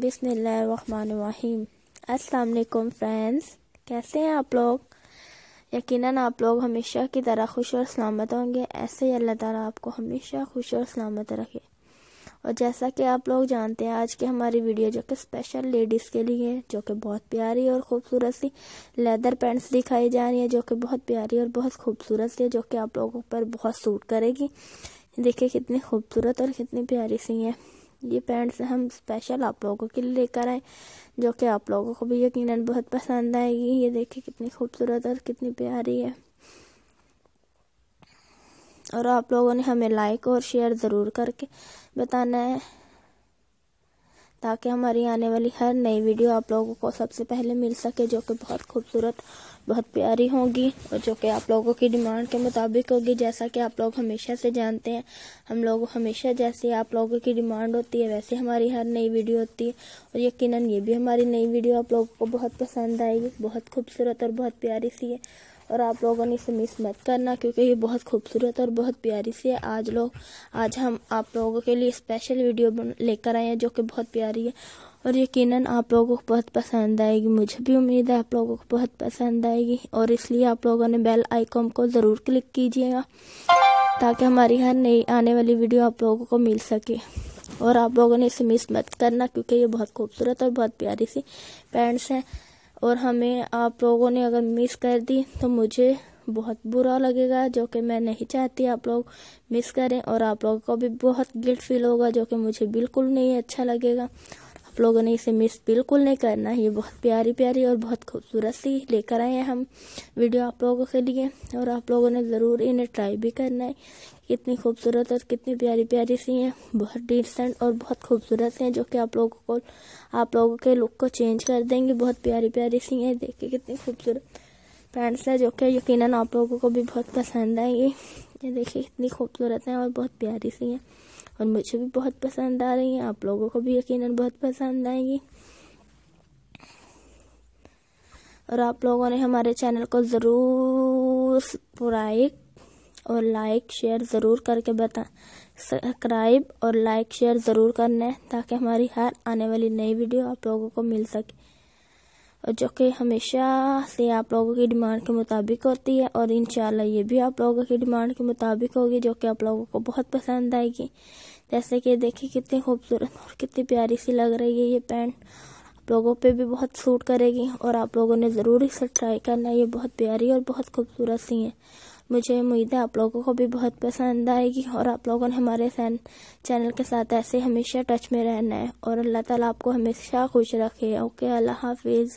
बिसमीम अस्सलाम फ्रेंड्स कैसे हैं आप लोग यकीनन आप लोग हमेशा की तरह खुश और सलामत होंगे ऐसे ही अल्लाह ताला आपको हमेशा खुश और सलामत रखे और जैसा कि आप लोग जानते हैं आज की हमारी वीडियो जो कि स्पेशल लेडीज़ के लिए है जो कि बहुत प्यारी और ख़ूबसूरत सी लेदर पैंट्स दिखाई जा रही है जो कि बहुत प्यारी और बहुत खूबसूरत सी है जो कि आप लोगों पर बहुत सूट करेगी देखिए कितनी खूबसूरत और कितनी प्यारी सी है ये पैंट्स हम स्पेशल आप लोगों के लिए लेकर आए जो कि आप लोगों को भी यकीनन बहुत पसंद आएगी ये देखिए कितनी खूबसूरत और कितनी प्यारी है और आप लोगों ने हमें लाइक और शेयर ज़रूर करके बताना है ताकि हमारी आने वाली हर नई वीडियो आप लोगों को सबसे पहले मिल सके जो कि बहुत खूबसूरत बहुत प्यारी होगी और जो कि आप लोगों की डिमांड के मुताबिक होगी जैसा कि आप लोग हमेशा से जानते हैं हम लोग हमेशा जैसे आप लोगों की डिमांड होती है वैसे हमारी हर नई वीडियो होती है और यकीनन ये भी हमारी नई वीडियो आप लोगों को बहुत पसंद आएगी बहुत खूबसूरत और बहुत प्यारी सी है और आप लोगों ने इसे मिस मत करना क्योंकि ये बहुत खूबसूरत और बहुत प्यारी सी है आज लोग आज हम आप लोगों के लिए स्पेशल वीडियो लेकर आए हैं जो कि बहुत प्यारी है और यकीनन आप लोगों को बहुत पसंद आएगी मुझे भी उम्मीद है आप लोगों को बहुत पसंद आएगी और इसलिए आप लोगों ने बेल आइकॉन को ज़रूर क्लिक कीजिएगा ताकि हमारी हर नई आने वाली वीडियो आप लोगों को मिल सके और आप लोगों ने इसे मिस मत करना क्योंकि ये बहुत खूबसूरत और बहुत प्यारी सी पैंट्स हैं और हमें आप लोगों ने अगर मिस कर दी तो मुझे बहुत बुरा लगेगा जो कि मैं नहीं चाहती आप लोग मिस करें और आप लोगों को भी बहुत गिल्ट फील होगा जो कि मुझे बिल्कुल नहीं अच्छा लगेगा आप लोगों ने इसे मिस बिल्कुल नहीं करना ये बहुत प्यारी प्यारी और बहुत खूबसूरत सी लेकर आए हैं हम वीडियो आप लोगों के लिए और आप लोगों ने ज़रूर इन्हें ट्राई भी करना है कितनी खूबसूरत और कितनी प्यारी प्यारी सी हैं बहुत डिसेंट और बहुत खूबसूरत हैं जो कि आप लोगों को आप लोगों के लुक को चेंज कर देंगे बहुत प्यारी प्यारी सी हैं देखिए कितनी खूबसूरत पैंट्स है जो कि यकीनन आप लोगों को भी बहुत पसंद आएंगी ये देखिए इतनी खूबसूरत हैं और बहुत प्यारी सी हैं और मुझे भी बहुत पसंद आ रही हैं आप लोगों को भी यकीनन बहुत पसंद आएगी और आप लोगों ने हमारे चैनल को ज़रूर सब्सक्राइब और लाइक शेयर ज़रूर करके बता सब्सक्राइब और लाइक शेयर ज़रूर करना है ताकि हमारी हर आने वाली नई वीडियो आप लोगों को मिल सके और जो कि हमेशा से आप लोगों की डिमांड के मुताबिक होती है और इन ये भी आप लोगों की डिमांड के मुताबिक होगी जो कि आप लोगों को बहुत पसंद आएगी जैसे कि देखिए कितनी खूबसूरत और कितनी प्यारी सी लग रही है ये पैंट आप लोगों पे भी बहुत सूट करेगी और आप लोगों ने ज़रूर इसे ट्राई करना ये बहुत प्यारी और बहुत खूबसूरत सी है मुझे उम्मीद है आप लोगों को भी बहुत पसंद आएगी और आप लोगों ने हमारे चैनल के साथ ऐसे हमेशा टच में रहना है और अल्लाह ताला आपको हमेशा खुश रखे ओके अल्लाह हाफिज़